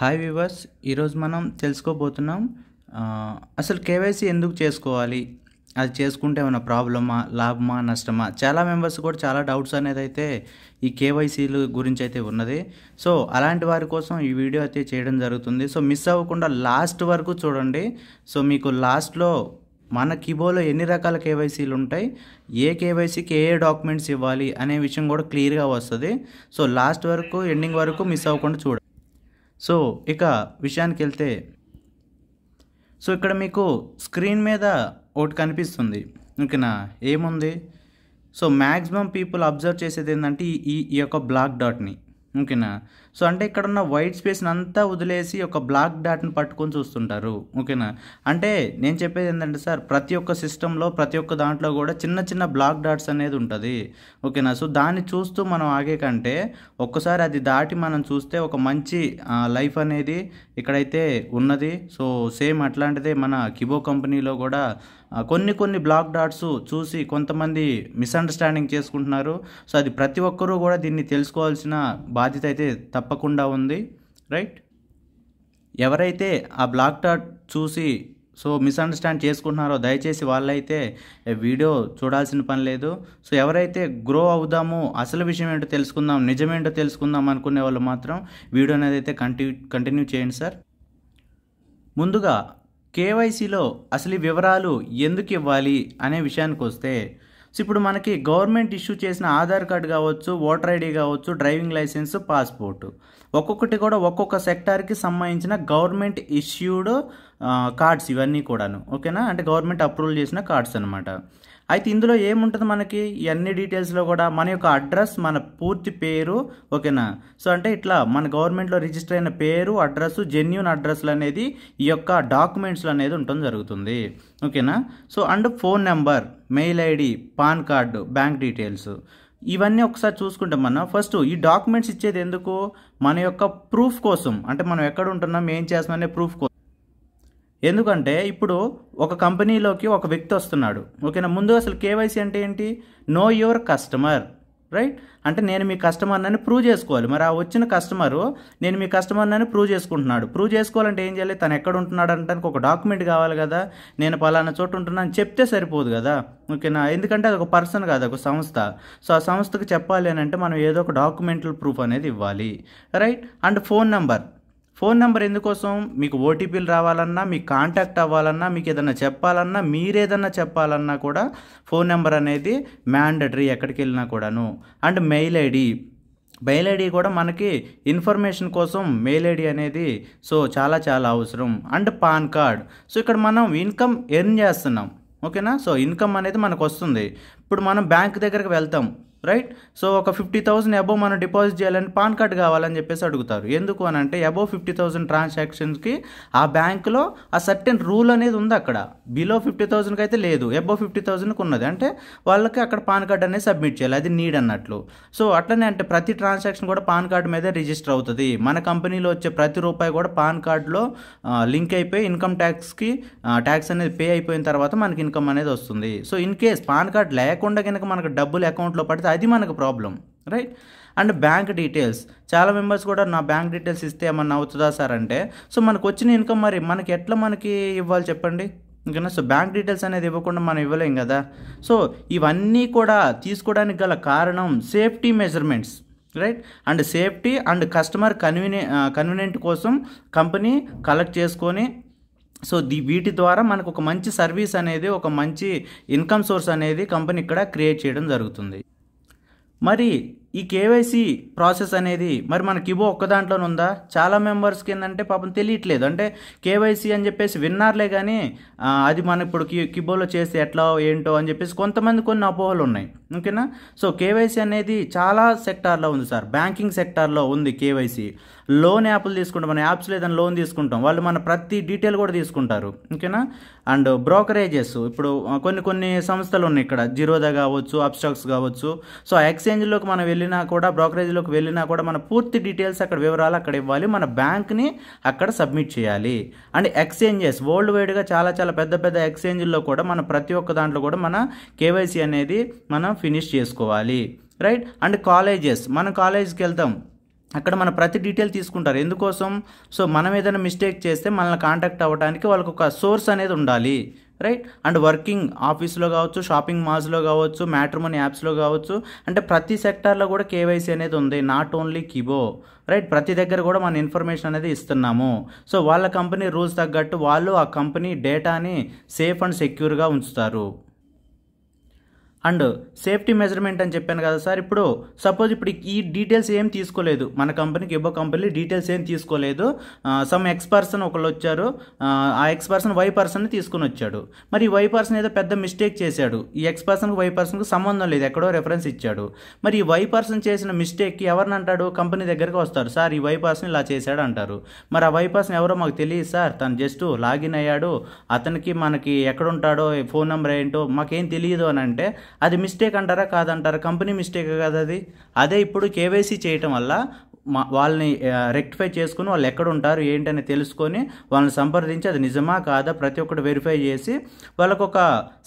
hi viewers ఈరోజు మనం తెలుసుకోబోతున్నాం అసలు కేవైసీ ఎందుకు చేసుకోవాలి అది చేసుకుంటే ఏమైనా ప్రాబ్లమా లాభమా నష్టమా చాలా మెంబర్స్ కూడా చాలా డౌట్స్ అనేది అయితే ఈ కేవైసీలు గురించి అయితే ఉన్నది సో అలాంటి వారి కోసం ఈ వీడియో అయితే చేయడం జరుగుతుంది సో మిస్ అవ్వకుండా లాస్ట్ వరకు చూడండి సో మీకు లాస్ట్లో మన కిబోలో ఎన్ని రకాల కేవైసీలు ఉంటాయి ఏ కేవైసీకి ఏ డాక్యుమెంట్స్ ఇవ్వాలి అనే విషయం కూడా క్లియర్గా వస్తుంది సో లాస్ట్ వరకు ఎండింగ్ వరకు మిస్ అవ్వకుండా చూడండి సో ఇక విషయానికి వెళ్తే సో ఇక్కడ మీకు స్క్రీన్ మీద ఒకటి కనిపిస్తుంది ఓకేనా ఏముంది సో మ్యాక్సిమం పీపుల్ అబ్జర్వ్ చేసేది ఏంటంటే ఈ ఈ యొక్క బ్లాక్ డాట్ని ఓకేనా సో అంటే ఇక్కడ ఉన్న వైట్ స్పేస్ని అంతా వదిలేసి ఒక బ్లాక్ డాట్ని పట్టుకొని చూస్తుంటారు ఓకేనా అంటే నేను చెప్పేది ఏంటంటే సార్ ప్రతి ఒక్క సిస్టంలో ప్రతి ఒక్క దాంట్లో కూడా చిన్న చిన్న బ్లాక్ డాట్స్ అనేది ఉంటుంది ఓకేనా సో దాన్ని చూస్తూ మనం ఆగే కంటే ఒక్కసారి అది దాటి మనం చూస్తే ఒక మంచి లైఫ్ అనేది ఇక్కడైతే ఉన్నది సో సేమ్ అట్లాంటిదే మన కిబో కంపెనీలో కూడా కొన్ని కొన్ని బ్లాక్ డాట్స్ చూసి కొంతమంది మిస్అండర్స్టాండింగ్ చేసుకుంటున్నారు సో అది ప్రతి ఒక్కరూ కూడా దీన్ని తెలుసుకోవాల్సిన బాధ్యత అయితే తప్పకుండా ఉంది రైట్ ఎవరైతే ఆ బ్లాక్ టాట్ చూసి సో మిస్అండర్స్టాండ్ చేసుకుంటున్నారో దయచేసి వాళ్ళైతే వీడియో చూడాల్సిన పని లేదు సో ఎవరైతే గ్రో అవుదామో అసలు విషయం ఏంటో తెలుసుకుందాం నిజమేంటో తెలుసుకుందాం అనుకునే వాళ్ళు మాత్రం వీడియో అనేది అయితే కంటిన్యూ కంటిన్యూ చేయండి సార్ ముందుగా కేవైసీలో అసలు వివరాలు ఎందుకు ఇవ్వాలి అనే విషయానికి వస్తే సో ఇప్పుడు మనకి గవర్నమెంట్ ఇష్యూ చేసిన ఆధార్ కార్డు కావచ్చు ఓటర్ ఐడి కావచ్చు డ్రైవింగ్ లైసెన్స్ పాస్పోర్ట్ ఒక్కొక్కటి కూడా ఒక్కొక్క సెక్టార్కి సంబంధించిన గవర్నమెంట్ ఇష్యూడ్ కార్డ్స్ ఇవన్నీ కూడాను ఓకేనా అంటే గవర్నమెంట్ అప్రూవల్ చేసిన కార్డ్స్ అనమాట అయితే ఇందులో ఏముంటుంది మనకి అన్ని డీటెయిల్స్లో కూడా మన యొక్క అడ్రస్ మన పూర్తి పేరు ఓకేనా సో అంటే ఇట్లా మన గవర్నమెంట్లో రిజిస్టర్ అయిన పేరు అడ్రస్ జెన్యున్ అడ్రస్లు అనేది ఈ యొక్క డాక్యుమెంట్స్లో అనేది ఉండటం జరుగుతుంది ఓకేనా so and phone number mail ID PAN card bank details ఇవన్నీ ఒకసారి చూసుకుంటాం మనం ఫస్ట్ ఈ డాక్యుమెంట్స్ ఇచ్చేది ఎందుకు మన యొక్క ప్రూఫ్ కోసం అంటే మనం ఎక్కడ ఉంటున్నాం ఏం చేస్తున్నాం అనే ప్రూఫ్ కోసం ఎందుకంటే ఇప్పుడు ఒక కంపెనీలోకి ఒక వ్యక్తి వస్తున్నాడు ఓకేనా ముందు అసలు కేవైసీ అంటే ఏంటి నో యువర్ కస్టమర్ రైట్ అంటే నేను మీ కస్టమర్ ప్రూవ్ చేసుకోవాలి మరి ఆ వచ్చిన కస్టమరు నేను మీ కస్టమర్ అని ప్రూవ్ చేసుకుంటున్నాడు ప్రూవ్ చేసుకోవాలంటే ఏం చేయాలి తను ఎక్కడ ఉంటున్నాడు అంటానికి ఒక డాక్యుమెంట్ కావాలి కదా నేను పలానా చోటు ఉంటున్నాను చెప్తే సరిపోదు కదా ఓకేనా ఎందుకంటే అది ఒక పర్సన్ కాదు ఒక సంస్థ సో ఆ సంస్థకు చెప్పాలి అని అంటే మనం ఏదో ఒక డాక్యుమెంటల్ ప్రూఫ్ అనేది ఇవ్వాలి right and phone number phone number ఎందుకోసం మీకు ఓటీపీలు రావాలన్నా మీకు కాంటాక్ట్ అవ్వాలన్నా మీకు ఏదైనా చెప్పాలన్నా మీరేదన్నా చెప్పాలన్నా కూడా ఫోన్ నెంబర్ అనేది మ్యాండటరీ ఎక్కడికి వెళ్ళినా కూడాను and mail ID mail ID కూడా మనకి ఇన్ఫర్మేషన్ కోసం మెయిల్ ఐడి అనేది సో చాలా చాలా అవసరం అండ్ పాన్ కార్డ్ సో ఇక్కడ మనం ఇన్కమ్ ఎర్న్ చేస్తున్నాం ఓకేనా సో ఇన్కమ్ అనేది మనకు వస్తుంది ఇప్పుడు మనం బ్యాంక్ దగ్గరికి వెళ్తాం రైట్ సో ఒక ఫిఫ్టీ థౌసండ్ అబోవ్ మనం డిపాజిట్ చేయాలని పాన్ కార్డ్ కావాలని చెప్పేసి అడుగుతారు ఎందుకు అని అంటే అబోవ్ ఫిఫ్టీ థౌసండ్ ట్రాన్సాక్షన్స్కి ఆ బ్యాంకులో ఆ సర్టెన్ రూల్ అనేది ఉంది అక్కడ బిలో ఫిఫ్టీ థౌసండ్కి అయితే లేదు అబోవ్ ఫిఫ్టీ థౌసండ్కి ఉన్నది అంటే వాళ్ళకి అక్కడ పాన్ కార్డ్ అనేది సబ్మిట్ చేయాలి అది నీడ్ అన్నట్లు సో అట్లనే అంటే ప్రతి ట్రాన్సాక్షన్ కూడా పాన్ కార్డ్ మీదే రిజిస్టర్ అవుతుంది మన కంపెనీలో వచ్చే ప్రతి రూపాయి కూడా పాన్ కార్డులో లింక్ అయిపోయి ఇన్కమ్ ట్యాక్స్కి ట్యాక్స్ అనేది పే అయిపోయిన తర్వాత మనకి ఇన్కమ్ అనేది వస్తుంది so in case PAN card లేకుండా కనుక మనకు డబ్బులు అకౌంట్లో పడితే అది మనకు problem right and bank details చాలా మెంబర్స్ కూడా నా బ్యాంక్ డీటెయిల్స్ ఇస్తే ఏమన్నా అవుతుందా సార్ అంటే సో మనకు వచ్చిన ఇన్కమ్ మరి మనకి ఎట్లా మనకి ఇవ్వాలి చెప్పండి ఓకేనా సో బ్యాంక్ డీటెయిల్స్ అనేది ఇవ్వకుండా మనం ఇవ్వలేం కదా సో ఇవన్నీ కూడా తీసుకోవడానికి గల కారణం safety measurements right and safety and customer కన్వీనియ కన్వీనియంట్ కోసం కంపెనీ కలెక్ట్ చేసుకొని సో దీ వీటి ద్వారా మనకు ఒక మంచి సర్వీస్ అనేది ఒక మంచి ఇన్కమ్ సోర్స్ అనేది కంపెనీ ఇక్కడ క్రియేట్ చేయడం జరుగుతుంది మరి ఈ కేవైసీ ప్రాసెస్ అనేది మరి మన కిబో ఒక్క దాంట్లోనే ఉందా చాలా మెంబర్స్కి ఏంటంటే పాపం తెలియట్లేదు అంటే కేవైసీ అని చెప్పేసి విన్నారులే కానీ అది మన ఇప్పుడు కి కిబోలో చేస్తే ఎట్లా ఏంటో అని చెప్పేసి కొంతమంది కొన్ని అపోహలు ఉన్నాయి ఓకేనా సో కేవైసీ అనేది చాలా సెక్టార్లో ఉంది సార్ బ్యాంకింగ్ సెక్టార్లో ఉంది కేవైసీ లోన్ యాప్లు తీసుకుంటాం మన యాప్స్ లేదని లోన్ తీసుకుంటాం వాళ్ళు మన ప్రతి డీటెయిల్ కూడా తీసుకుంటారు ఓకేనా అండ్ బ్రోకరేజెస్ ఇప్పుడు కొన్ని కొన్ని సంస్థలు ఉన్నాయి ఇక్కడ జీరోదా కావచ్చు అప్స్టాక్స్ కావచ్చు సో ఎక్స్చేంజ్లోకి మనం వెళ్ళినా కూడా బ్రోకరేజ్లోకి వెళ్ళినా కూడా మన పూర్తి డీటెయిల్స్ అక్కడ వివరాలు అక్కడ ఇవ్వాలి మన బ్యాంక్ని అక్కడ సబ్మిట్ చేయాలి అండ్ ఎక్స్చేంజెస్ వరల్డ్ వైడ్గా చాలా చాలా పెద్ద పెద్ద ఎక్స్చేంజ్ల్లో కూడా మన ప్రతి ఒక్క దాంట్లో కూడా మన కేవైసీ అనేది మనం ఫినిష్ చేసుకోవాలి రైట్ అండ్ కాలేజెస్ మనం కాలేజ్కి వెళ్తాం అక్కడ మన ప్రతి డీటెయిల్ తీసుకుంటారు ఎందుకోసం సో మనం ఏదైనా మిస్టేక్ చేస్తే మనల్ని కాంటాక్ట్ అవ్వడానికి వాళ్ళకి ఒక సోర్స్ అనేది ఉండాలి రైట్ అండ్ వర్కింగ్ ఆఫీస్లో కావచ్చు షాపింగ్ మాల్స్లో కావచ్చు మ్యాట్రిమోని యాప్స్లో కావచ్చు అంటే ప్రతి సెక్టార్లో కూడా కేవైసీ అనేది ఉంది నాట్ ఓన్లీ కిబో రైట్ ప్రతి దగ్గర కూడా మన ఇన్ఫర్మేషన్ అనేది ఇస్తున్నాము సో వాళ్ళ కంపెనీ రూల్స్ తగ్గట్టు వాళ్ళు ఆ కంపెనీ డేటాని సేఫ్ అండ్ సెక్యూర్గా ఉంచుతారు అండ్ సేఫ్టీ మెజర్మెంట్ అని చెప్పాను కదా సార్ ఇప్పుడు సపోజ్ ఇప్పుడు ఈ డీటెయిల్స్ ఏం తీసుకోలేదు మన కంపెనీకి ఇవ్వ కంపెనీ డీటెయిల్స్ ఏం తీసుకోలేదు సమ్ ఎక్స్ పర్సన్ ఒకళ్ళు వచ్చారు ఆ ఎక్స్ పర్సన్ వై పర్సన్ తీసుకుని వచ్చాడు మరి వై పర్సన్ ఏదో పెద్ద మిస్టేక్ చేశాడు ఈ ఎక్స్ పర్సన్కి వై పర్సన్కి సంబంధం లేదు ఎక్కడో రెఫరెన్స్ ఇచ్చాడు మరి ఈ వై పర్సన్ చేసిన మిస్టేక్ ఎవరిని అంటాడు కంపెనీ దగ్గరకు వస్తారు సార్ ఈ వై పర్సన్ ఇలా చేశాడు అంటారు మరి ఆ వై పర్సన్ ఎవరో మాకు తెలియదు సార్ తను జస్ట్ లాగిన్ అయ్యాడు అతనికి మనకి ఎక్కడుంటాడో ఫోన్ నెంబర్ ఏంటో మాకేం తెలియదు అని అంటే అది మిస్టేక్ అంటారా కాదంటారా కంపెనీ మిస్టేక్ కదా అది అదే ఇప్పుడు కేవైసీ చేయటం వల్ల మా వాళ్ళని రెక్టిఫై చేసుకుని వాళ్ళు ఎక్కడ ఉంటారు ఏంటని తెలుసుకొని వాళ్ళని సంప్రదించి అది నిజమా కాదా ప్రతి ఒక్కటి వెరిఫై చేసి వాళ్ళకు ఒక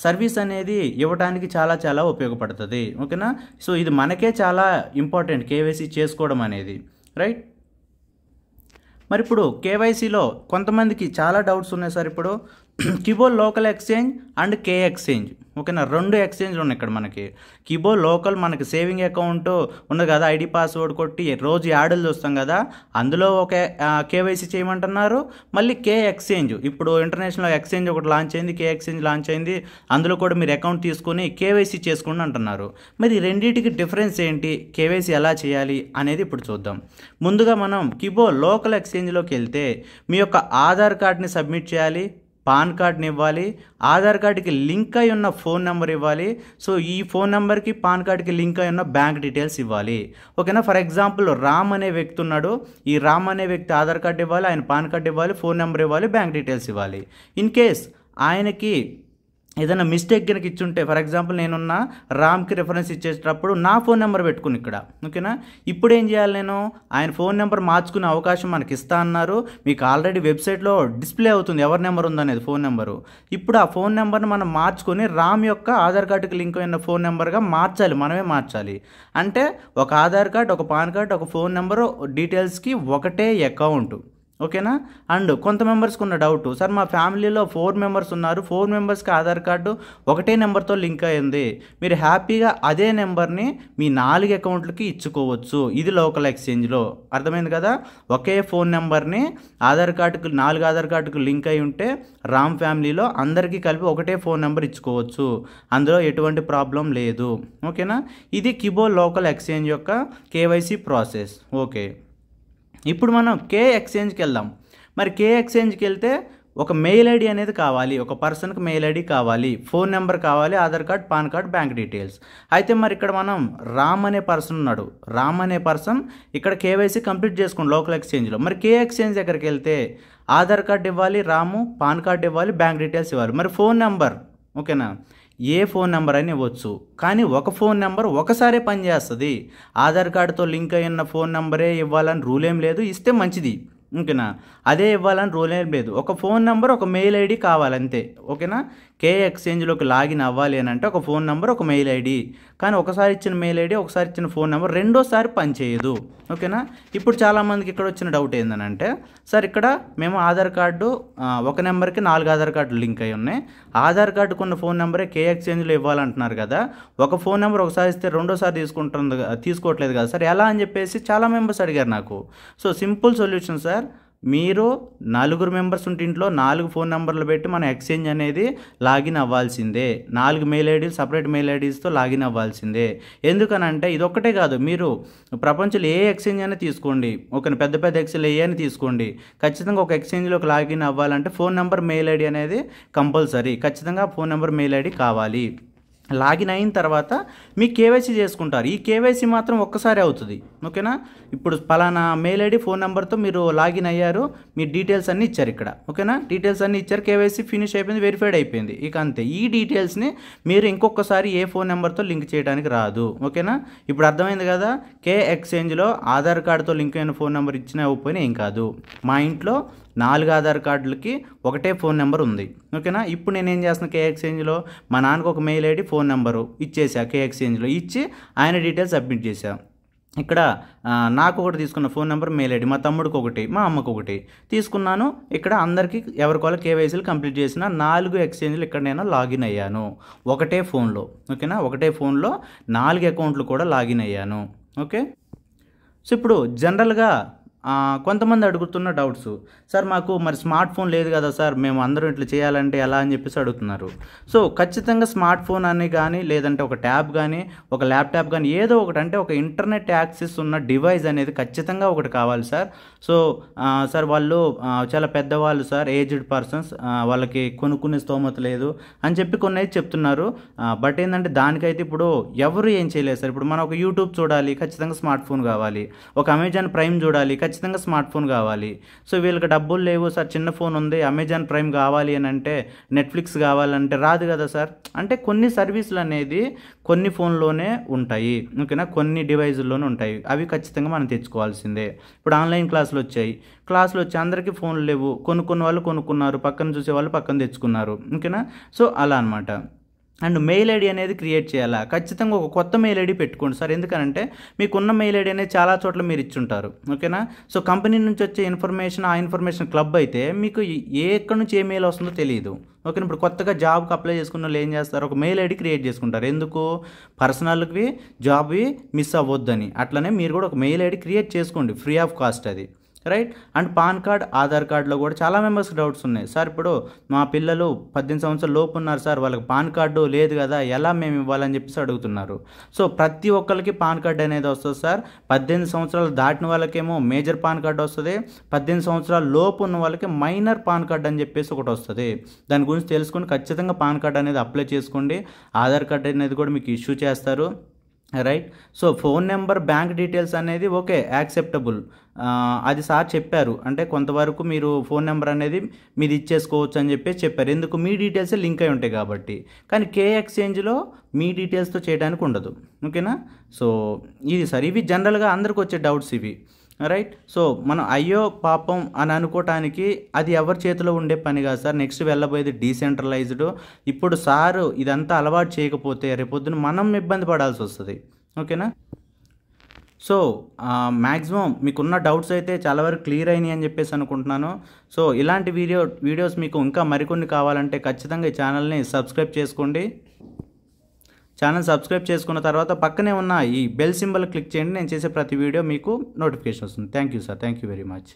సర్వీస్ అనేది ఇవ్వడానికి చాలా చాలా ఉపయోగపడుతుంది ఓకేనా సో ఇది మనకే చాలా ఇంపార్టెంట్ కేవైసీ చేసుకోవడం అనేది రైట్ మరి ఇప్పుడు కేవైసీలో కొంతమందికి చాలా డౌట్స్ ఉన్నాయి సార్ ఇప్పుడు కిబోల్ local exchange and K exchange ఓకేనా రెండు ఎక్స్చేంజ్లు ఉన్నాయి ఇక్కడ మనకి కిబో లోకల్ మనకి సేవింగ్ అకౌంట్ ఉన్నది కదా ఐడి పాస్వర్డ్ కొట్టి రోజు యాడ్లు చూస్తాం కదా అందులో ఒక కేవైసీ చేయమంటున్నారు మళ్ళీ కే ఎక్స్చేంజ్ ఇప్పుడు ఇంటర్నేషనల్ ఎక్స్చేంజ్ ఒకటి లాంచ్ అయింది కే ఎక్స్చేంజ్ లాంచ్ అయింది అందులో కూడా మీరు అకౌంట్ తీసుకుని కేవైసీ చేసుకోండి అంటున్నారు మరి రెండింటికి డిఫరెన్స్ ఏంటి కేవైసీ ఎలా చేయాలి అనేది ఇప్పుడు చూద్దాం ముందుగా మనం కిబో లోకల్ ఎక్స్చేంజ్లోకి వెళ్తే మీ యొక్క ఆధార్ కార్డ్ని సబ్మిట్ చేయాలి పాన్ కార్డ్ని ఇవ్వాలి ఆధార్ కార్డుకి లింక్ అయి ఉన్న ఫోన్ నెంబర్ ఇవ్వాలి సో ఈ ఫోన్ నెంబర్కి పాన్ కార్డ్కి లింక్ అయి ఉన్న బ్యాంక్ డీటెయిల్స్ ఇవ్వాలి ఓకేనా ఫర్ ఎగ్జాంపుల్ రామ్ అనే వ్యక్తి ఉన్నాడు ఈ రామ్ అనే వ్యక్తి ఆధార్ కార్డు ఇవ్వాలి ఆయన పాన్ కార్డు ఇవ్వాలి ఫోన్ నెంబర్ ఇవ్వాలి బ్యాంక్ డీటెయిల్స్ ఇవ్వాలి ఇన్ కేస్ ఆయనకి ఏదైనా మిస్టేక్ కనుక ఇచ్చుంటే ఫర్ ఎగ్జాంపుల్ నేనున్న రామ్కి రిఫరెన్స్ ఇచ్చేటప్పుడు నా ఫోన్ నెంబర్ పెట్టుకుని ఇక్కడ ఓకేనా ఇప్పుడు ఏం చేయాలి నేను ఆయన ఫోన్ నెంబర్ మార్చుకునే అవకాశం మనకి ఇస్తా అన్నారు మీకు ఆల్రెడీ వెబ్సైట్లో డిస్ప్లే అవుతుంది ఎవరి నెంబర్ ఉందనేది ఫోన్ నెంబరు ఇప్పుడు ఆ ఫోన్ నెంబర్ని మనం మార్చుకొని రామ్ యొక్క ఆధార్ కార్డుకి లింక్ అయిన ఫోన్ నెంబర్గా మార్చాలి మనమే మార్చాలి అంటే ఒక ఆధార్ కార్డ్ ఒక పాన్ కార్డ్ ఒక ఫోన్ నెంబరు డీటెయిల్స్కి ఒకటే అకౌంట్ ఓకేనా అండ్ కొంత మెంబర్స్కి ఉన్న డౌట్ సార్ మా ఫ్యామిలీలో ఫోర్ మెంబర్స్ ఉన్నారు ఫోర్ మెంబర్స్కి ఆధార్ కార్డు ఒకటే నెంబర్తో లింక్ అయింది మీరు హ్యాపీగా అదే నెంబర్ని మీ నాలుగు అకౌంట్లకి ఇచ్చుకోవచ్చు ఇది లోకల్ ఎక్స్చేంజ్లో అర్థమైంది కదా ఒకే ఫోన్ నెంబర్ని ఆధార్ కార్డుకు నాలుగు ఆధార్ కార్డుకు లింక్ అయి ఉంటే రామ్ ఫ్యామిలీలో అందరికీ కలిపి ఒకటే ఫోన్ నెంబర్ ఇచ్చుకోవచ్చు అందులో ఎటువంటి ప్రాబ్లం లేదు ఓకేనా ఇది కిబో లోకల్ ఎక్స్చేంజ్ యొక్క కేవైసీ ప్రాసెస్ ఓకే ఇప్పుడు మనం కే ఎక్స్చేంజ్కి వెళ్దాం మరి కే ఎక్స్చేంజ్కి వెళ్తే ఒక మెయిల్ ఐడి అనేది కావాలి ఒక పర్సన్కి మెయిల్ ఐడి కావాలి ఫోన్ నెంబర్ కావాలి Aadhaar card PAN card bank details అయితే మరి ఇక్కడ మనం రామ్ అనే పర్సన్ ఉన్నాడు రామ్ అనే పర్సన్ ఇక్కడ కేవైసీ కంప్లీట్ చేసుకోండి లోకల్ ఎక్స్చేంజ్లో మరి కే ఎక్స్చేంజ్ దగ్గరికి వెళ్తే ఆధార్ కార్డ్ ఇవ్వాలి రాము పాన్ కార్డ్ ఇవ్వాలి బ్యాంక్ డీటెయిల్స్ ఇవ్వాలి మరి ఫోన్ నెంబర్ ఓకేనా ఏ ఫోన్ నెంబర్ అని ఇవ్వచ్చు కానీ ఒక ఫోన్ నెంబర్ ఒకసారే పనిచేస్తుంది ఆధార్ కార్డుతో లింక్ అయిన ఫోన్ నెంబరే ఇవ్వాలని రూల్ ఏం లేదు ఇస్తే మంచిది ఓకేనా అదే ఇవ్వాలని రూల్ ఏం లేదు ఒక ఫోన్ నెంబర్ ఒక మెయిల్ ఐడి కావాలంతే ఓకేనా కే ఎక్స్చేంజ్లోకి లాగిన్ అవ్వాలి అని అంటే ఒక ఫోన్ నెంబర్ ఒక మెయిల్ ఐడి కానీ ఒకసారి ఇచ్చిన మెయిల్ ఐడి ఒకసారి ఇచ్చిన ఫోన్ నెంబర్ రెండోసారి పనిచేయదు ఓకేనా ఇప్పుడు చాలామందికి ఇక్కడ వచ్చిన డౌట్ ఏంటంటే సార్ ఇక్కడ మేము ఆధార్ కార్డు ఒక నెంబర్కి నాలుగు ఆధార్ కార్డు లింక్ అయి ఉన్నాయి ఆధార్ కార్డుకున్న ఫోన్ నెంబరే కే ఎక్స్చేంజ్లో ఇవ్వాలంటున్నారు కదా ఒక ఫోన్ నెంబర్ ఒకసారి ఇస్తే రెండోసారి తీసుకుంటుంది తీసుకోవట్లేదు కదా సార్ ఎలా అని చెప్పేసి చాలా మెంబర్స్ అడిగారు నాకు సో సింపుల్ సొల్యూషన్ సార్ మీరు నలుగురు మెంబర్స్ ఉంటే ఇంట్లో నాలుగు ఫోన్ నెంబర్లు పెట్టి మన ఎక్స్చేంజ్ అనేది లాగిన్ అవ్వాల్సిందే నాలుగు మెయిల్ ఐడీలు సపరేట్ మెయిల్ ఐడీస్తో లాగిన్ అవ్వాల్సిందే ఎందుకనంటే ఒక్కటే కాదు మీరు ప్రపంచంలో ఏ ఎక్స్చేంజ్ అయినా తీసుకోండి ఒక పెద్ద పెద్ద ఎక్స్చేంజ్ ఏ అని తీసుకోండి ఖచ్చితంగా ఒక ఎక్స్చేంజ్లోకి లాగిన్ అవ్వాలంటే ఫోన్ నెంబర్ మెయిల్ ఐడి అనేది కంపల్సరీ ఖచ్చితంగా ఫోన్ నెంబర్ మెయిల్ ఐడి కావాలి లాగిన్ అయిన తర్వాత మీ కేవైసీ చేసుకుంటారు ఈ కేవైసీ మాత్రం ఒక్కసారి అవుతుంది ఓకేనా ఇప్పుడు ఫలానా మెయిల్ ఐడి ఫోన్ నెంబర్తో మీరు లాగిన్ అయ్యారు మీ డీటెయిల్స్ అన్నీ ఇచ్చారు ఇక్కడ ఓకేనా డీటెయిల్స్ అన్నీ ఇచ్చారు కేవైసీ ఫినిష్ అయిపోయింది వెరిఫైడ్ అయిపోయింది ఇక అంతే ఈ డీటెయిల్స్ని మీరు ఇంకొకసారి ఏ ఫోన్ నెంబర్తో లింక్ చేయడానికి రాదు ఓకేనా ఇప్పుడు అర్థమైంది కదా కే ఎక్స్చేంజ్లో ఆధార్ కార్డుతో లింక్ అయిన ఫోన్ నెంబర్ ఇచ్చినా ఇవ్వకపోయినా ఏం కాదు మా ఇంట్లో నాలుగు ఆధార్ కార్డులకి ఒకటే ఫోన్ నెంబర్ ఉంది ఓకేనా ఇప్పుడు నేనేం చేస్తున్నా కే ఎక్స్చేంజ్లో మా నాన్నకు ఒక మెయిల్ ఐడి ఫోన్ నెంబరు ఇచ్చేసా కే ఎక్స్చేంజ్లో ఇచ్చి ఆయన డీటెయిల్స్ సబ్మిట్ చేశా ఇక్కడ నాకు ఒకటి తీసుకున్న ఫోన్ నెంబర్ మెయిల్ ఐడి మా తమ్ముడికి ఒకటి మా అమ్మకు ఒకటి తీసుకున్నాను ఇక్కడ అందరికీ ఎవరికోవాలి కేవైసీలు కంప్లీట్ చేసిన నాలుగు ఎక్స్చేంజ్లు ఇక్కడ నేను లాగిన్ అయ్యాను ఒకటే ఫోన్లో ఓకేనా ఒకటే ఫోన్లో నాలుగు అకౌంట్లు కూడా లాగిన్ అయ్యాను ఓకే సో ఇప్పుడు జనరల్గా కొంతమంది అడుగుతున్న డౌట్స్ సార్ మాకు మరి స్మార్ట్ ఫోన్ లేదు కదా సార్ మేము అందరం ఇట్లా చేయాలంటే ఎలా అని చెప్పేసి అడుగుతున్నారు సో ఖచ్చితంగా స్మార్ట్ ఫోన్ అని కానీ లేదంటే ఒక ట్యాబ్ కానీ ఒక ల్యాప్టాప్ కానీ ఏదో ఒకటి అంటే ఒక ఇంటర్నెట్ యాక్సెస్ ఉన్న డివైస్ అనేది ఖచ్చితంగా ఒకటి కావాలి సార్ సో సార్ వాళ్ళు చాలా పెద్దవాళ్ళు సార్ ఏజ్డ్ పర్సన్స్ వాళ్ళకి కొనుక్కునే స్తోమత లేదు అని చెప్పి కొన్ని అయితే చెప్తున్నారు బట్ ఏంటంటే దానికైతే ఇప్పుడు ఎవరు ఏం చేయలేదు సార్ ఇప్పుడు మనం ఒక యూట్యూబ్ చూడాలి ఖచ్చితంగా స్మార్ట్ ఫోన్ కావాలి ఒక అమెజాన్ ప్రైమ్ చూడాలి ఖచ్చితంగా స్మార్ట్ ఫోన్ కావాలి సో వీళ్ళకి డబ్బులు లేవు సార్ చిన్న ఫోన్ ఉంది అమెజాన్ ప్రైమ్ కావాలి అని అంటే నెట్ఫ్లిక్స్ కావాలంటే రాదు కదా సార్ అంటే కొన్ని సర్వీసులు అనేది కొన్ని ఫోన్లోనే ఉంటాయి ఓకేనా కొన్ని డివైజుల్లోనే ఉంటాయి అవి ఖచ్చితంగా మనం తెచ్చుకోవాల్సిందే ఇప్పుడు ఆన్లైన్ క్లాసులు వచ్చాయి క్లాసులు వచ్చి అందరికీ ఫోన్లు లేవు కొనుక్కున్న వాళ్ళు కొనుక్కున్నారు పక్కన చూసే వాళ్ళు పక్కన తెచ్చుకున్నారు ఓకేనా సో అలా అనమాట అండ్ మెయిల్ ఐడి అనేది క్రియేట్ చేయాలా ఖచ్చితంగా ఒక కొత్త మెయిల్ ఐడి పెట్టుకోండి సార్ ఎందుకనంటే మీకున్న మెయిల్ ఐడి అనేది చాలా చోట్ల మీరు ఇచ్చుంటారు ఓకేనా సో కంపెనీ నుంచి వచ్చే ఇన్ఫర్మేషన్ ఆ ఇన్ఫర్మేషన్ క్లబ్ అయితే మీకు ఏ ఎక్కడి నుంచి ఏ మెయిల్ వస్తుందో తెలియదు ఓకేనా ఇప్పుడు కొత్తగా జాబ్కి అప్లై చేసుకున్న వాళ్ళు ఏం చేస్తారు ఒక మెయిల్ ఐడి క్రియేట్ చేసుకుంటారు ఎందుకు పర్సనల్కి జాబ్వి మిస్ అవ్వద్దని అట్లనే మీరు కూడా ఒక మెయిల్ ఐడి క్రియేట్ చేసుకోండి ఫ్రీ ఆఫ్ కాస్ట్ అది right and PAN card Aadhaar కార్డులో కూడా చాలా మెంబర్స్కి డౌట్స్ ఉన్నాయి సార్ ఇప్పుడు మా పిల్లలు పద్దెనిమిది సంవత్సరాల లోపు ఉన్నారు సార్ వాళ్ళకి పాన్ కార్డు లేదు కదా ఎలా మేము ఇవ్వాలని చెప్పేసి అడుగుతున్నారు సో ప్రతి ఒక్కరికి పాన్ కార్డ్ అనేది వస్తుంది సార్ పద్దెనిమిది సంవత్సరాలు దాటిన వాళ్ళకేమో మేజర్ పాన్ కార్డు వస్తుంది పద్దెనిమిది సంవత్సరాల లోపు ఉన్న వాళ్ళకి మైనర్ పాన్ కార్డ్ అని చెప్పేసి ఒకటి వస్తుంది దాని గురించి తెలుసుకొని ఖచ్చితంగా పాన్ కార్డ్ అనేది అప్లై చేసుకోండి ఆధార్ కార్డు అనేది కూడా మీకు ఇష్యూ చేస్తారు right so phone number bank details అనేది ఓకే యాక్సెప్టబుల్ అది సార్ చెప్పారు అంటే కొంతవరకు మీరు ఫోన్ నెంబర్ అనేది మీది ఇచ్చేసుకోవచ్చు అని చెప్పేసి చెప్పారు ఎందుకు మీ డీటెయిల్స్ లింక్ అయి ఉంటాయి కాబట్టి కానీ కే ఎక్స్చేంజ్లో మీ డీటెయిల్స్తో చేయడానికి ఉండదు ఓకేనా సో ఇది సార్ ఇవి జనరల్గా అందరికి వచ్చే డౌట్స్ ఇవి రైట్ సో మనం అయ్యో పాపం అని అనుకోవటానికి అది ఎవరి చేతిలో ఉండే పని కాదు సార్ నెక్స్ట్ వెళ్ళబోయేది డీసెంట్రలైజ్డ్ ఇప్పుడు సారు ఇదంతా అలవాటు చేయకపోతే రేపొద్దున మనం ఇబ్బంది పడాల్సి వస్తుంది ఓకేనా సో మ్యాక్సిమం మీకున్న డౌట్స్ అయితే చాలా వరకు క్లియర్ అయినాయి అని చెప్పేసి అనుకుంటున్నాను సో ఇలాంటి వీడియో వీడియోస్ మీకు ఇంకా మరికొన్ని కావాలంటే ఖచ్చితంగా ఈ ఛానల్ని సబ్స్క్రైబ్ చేసుకోండి ఛానల్ సబ్స్క్రైబ్ చేసుకున్న తర్వాత పక్కనే ఉన్న ఈ బెల్ సింబల్ క్లిక్ చేయండి నేను చేసే ప్రతి వీడియో మీకు నోటిఫికేషన్ వస్తుంది thank you sir thank you very much